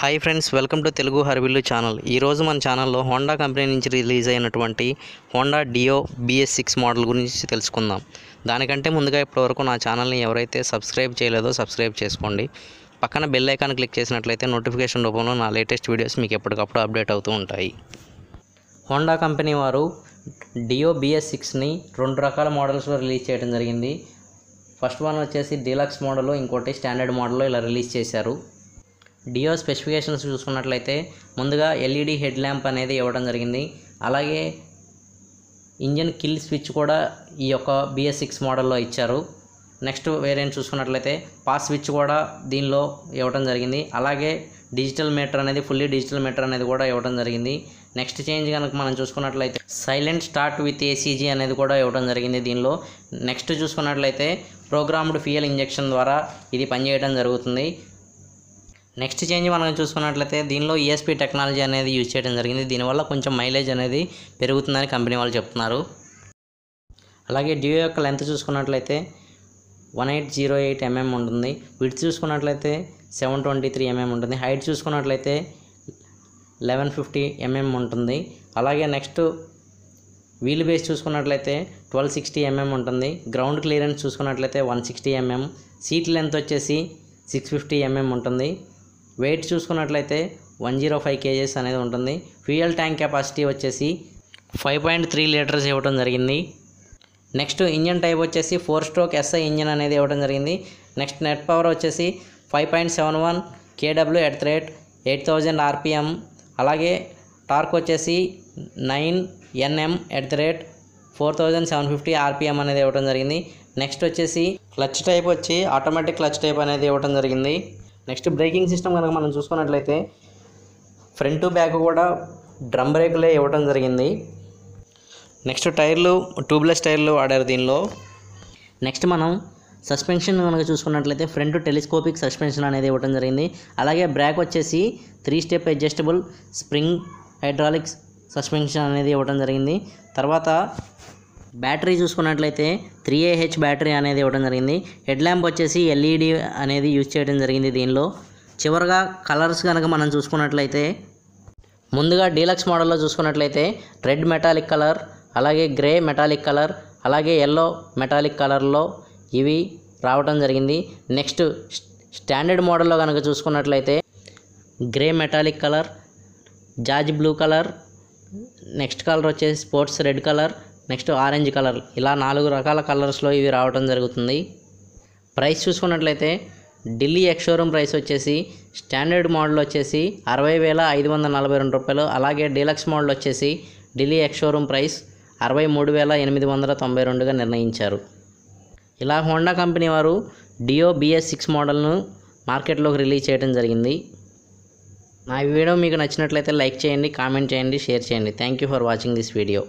hi friends welcome to Telugu హర్విల్లు channel ఈరోజు మన ఛానల్లో హోండా కంపెనీ నుంచి రిలీజ్ అయినటువంటి Honda Dio BS six model గురించి తెలుసుకుందాం దానికంటే ముందుగా ఇప్పటివరకు నా ఛానల్ని ఎవరైతే సబ్స్క్రైబ్ చేయలేదో సబ్స్క్రైబ్ చేసుకోండి పక్కన బెల్ ఐకాన్ క్లిక్ చేసినట్లయితే నోటిఫికేషన్ రూపంలో నా లేటెస్ట్ వీడియోస్ మీకు ఎప్పటికప్పుడు అప్డేట్ అవుతూ ఉంటాయి హోండా కంపెనీ వారు డియో బిఎస్ సిక్స్ని రెండు రకాల మోడల్స్లో రిలీజ్ చేయడం జరిగింది ఫస్ట్ వన్ వచ్చేసి డీలక్స్ మోడల్ ఇంకోటి స్టాండర్డ్ మోడల్ ఇలా రిలీజ్ చేశారు డియో స్పెసిఫికేషన్స్ చూసుకున్నట్లయితే ముందుగా ఎల్ఈడి హెడ్ ల్యాంప్ అనేది ఇవ్వడం జరిగింది అలాగే ఇంజన్ కిల్ స్విచ్ కూడా ఈ యొక్క బిఎస్ సిక్స్ మోడల్లో ఇచ్చారు నెక్స్ట్ వేరియంట్ చూసుకున్నట్లయితే పాస్ స్విచ్ కూడా దీనిలో ఇవ్వడం జరిగింది అలాగే డిజిటల్ మీటర్ అనేది ఫుల్లీ డిజిటల్ మీటర్ అనేది కూడా ఇవ్వడం జరిగింది నెక్స్ట్ చేంజ్ కనుక మనం చూసుకున్నట్లయితే సైలెంట్ స్టార్ట్ విత్ ఏసీజీ అనేది కూడా ఇవ్వడం జరిగింది దీనిలో నెక్స్ట్ చూసుకున్నట్లయితే ప్రోగ్రామ్డ్ ఫియల్ ఇంజెక్షన్ ద్వారా ఇది పనిచేయడం జరుగుతుంది నెక్స్ట్ చేంజ్ మనం చూసుకున్నట్లయితే దీనిలో ఈఎస్పీ e టెక్నాలజీ అనేది యూజ్ చేయడం జరిగింది దీనివల్ల కొంచెం మైలేజ్ అనేది పెరుగుతుందని కంపెనీ వాళ్ళు చెప్తున్నారు అలాగే డ్యూ యొక్క లెంత్ చూసుకున్నట్లయితే one eight zero eight mm ఉంటుంది విడ్త్ చూసుకున్నట్లయితే సెవెన్ ట్వంటీ త్రీ ఎంఎం ఉంటుంది హైట్ చూసుకున్నట్లయితే లెవెన్ ఫిఫ్టీ ఎంఎం ఉంటుంది అలాగే నెక్స్ట్ వీల్ బేస్ చూసుకున్నట్లయితే ట్వెల్వ్ సిక్స్టీ ఎంఎం ఉంటుంది గ్రౌండ్ క్లియరెన్స్ చూసుకున్నట్లయితే one sixty mm seat length వచ్చేసి సిక్స్ ఫిఫ్టీ ఎంఎం ఉంటుంది వెయిట్ చూసుకున్నట్లయితే వన్ జీరో ఫైవ్ కేజెస్ అనేది ఉంటుంది ఫ్యూయల్ ట్యాంక్ కెపాసిటీ వచ్చేసి ఫైవ్ పాయింట్ త్రీ లీటర్స్ ఇవ్వడం జరిగింది నెక్స్ట్ ఇంజన్ టైప్ వచ్చేసి ఫోర్ స్ట్రోక్ ఎస్ఐ ఇంజన్ అనేది ఇవ్వడం జరిగింది నెక్స్ట్ నెట్ పవర్ వచ్చేసి ఫైవ్ పాయింట్ సెవెన్ వన్ కేడబ్ల్యూ at the rate eight thousand rpm అలాగే టార్క్ వచ్చేసి nine Nm at the rate four thousand seven fifty rpm అనేది ఇవ్వడం జరిగింది నెక్స్ట్ వచ్చేసి క్లచ్ టైప్ వచ్చి ఆటోమేటిక్ క్లచ్ టైప్ అనేది ఇవ్వడం జరిగింది నెక్స్ట్ బ్రేకింగ్ సిస్టమ్ కనుక మనం చూసుకున్నట్లయితే ఫ్రంట్ బ్యాక్ కూడా డ్రమ్ బ్రేక్లే ఇవ్వడం జరిగింది నెక్స్ట్ టైర్లు ట్యూబ్లెస్ టైర్లు వాడారు దీనిలో నెక్స్ట్ మనం సస్పెన్షన్ కనుక చూసుకున్నట్లయితే ఫ్రంట్ టెలిస్కోపిక్ సస్పెన్షన్ అనేది ఇవ్వడం జరిగింది అలాగే బ్రేక్ వచ్చేసి three step adjustable spring hydraulics suspension అనేది ఇవ్వడం జరిగింది తర్వాత బ్యాటరీ చూసుకున్నట్లయితే త్రీ ఏహెచ్ బ్యాటరీ అనేది ఇవ్వడం జరిగింది హెడ్ ల్యాంప్ వచ్చేసి ఎల్ఈడి e అనేది యూజ్ చేయడం జరిగింది దీనిలో చివరిగా కలర్స్ కనుక మనం చూసుకున్నట్లయితే ముందుగా డీలక్స్ మోడల్లో చూసుకున్నట్లయితే రెడ్ మెటాలిక్ కలర్ అలాగే గ్రే మెటాలిక్ కలర్ అలాగే ఎల్లో మెటాలిక్ కలర్లో ఇవి రావడం జరిగింది నెక్స్ట్ స్టాండర్డ్ మోడల్లో కనుక చూసుకున్నట్లయితే grey metallic colour jazz blue colour next colour వచ్చేసి sports red colour next orange colour ఇలా నాలుగు రకాల కలర్స్లో ఇవి రావడం జరుగుతుంది ప్రైస్ చూసుకున్నట్లయితే ఢిల్లీ ఎక్స్షోరూమ్ ప్రైస్ వచ్చేసి స్టాండర్డ్ మోడల్ వచ్చేసి అరవై వేల ఐదు వందల నలభై రెండు రూపాయలు అలాగే డీలక్స్ మోడల్ వచ్చేసి ఢిల్లీ ఎక్స్షోరూమ్ ప్రైస్ అరవై మూడు వేల ఎనిమిది వందల తొంభై రెండుగా నిర్ణయించారు ఇలా హోండా కంపెనీ వారు డియో బిఎస్ సిక్స్ మోడల్ను మార్కెట్లోకి రిలీజ్ చేయడం జరిగింది నా వీడియో మీకు నచ్చినట్లయితే లైక్ చేయండి కామెంట్ చేయండి షేర్ చేయండి thank you for watching this video